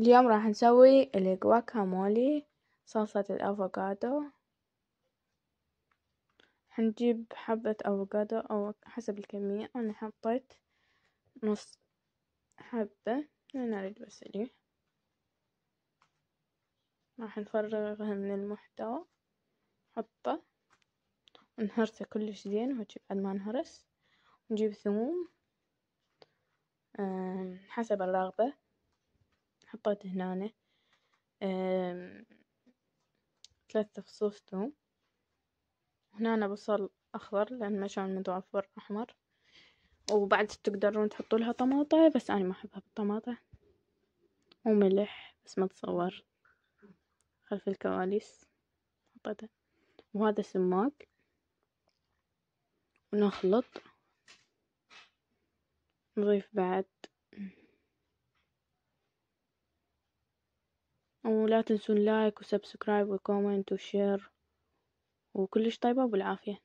اليوم راح نسوي الجواكامولي صلصة الأفوكادو هنجيب حبة أفوكادو أو حسب الكمية أنا حطيت نص حبة لأن أريد بس لي راح نفرغها من المحتوى حطه ونهرسه كلش زين وجيب بعد ما نهرس نجيب ثوم آه، حسب الرغبة حطيت هنا ثلاثة فصوص ثوم هنا أنا بصل أخضر لأن ما كان متوفر أحمر وبعد تقدرون تحطوا لها طماطة بس أنا ما أحبها بالطماطة وملح بس ما تصور خلف الكواليس حطيته وهذا سماق ونخلط نضيف بعد ولا تنسون لايك وسبسكرايب وكومنت وشير وكلش طيبة وبالعافية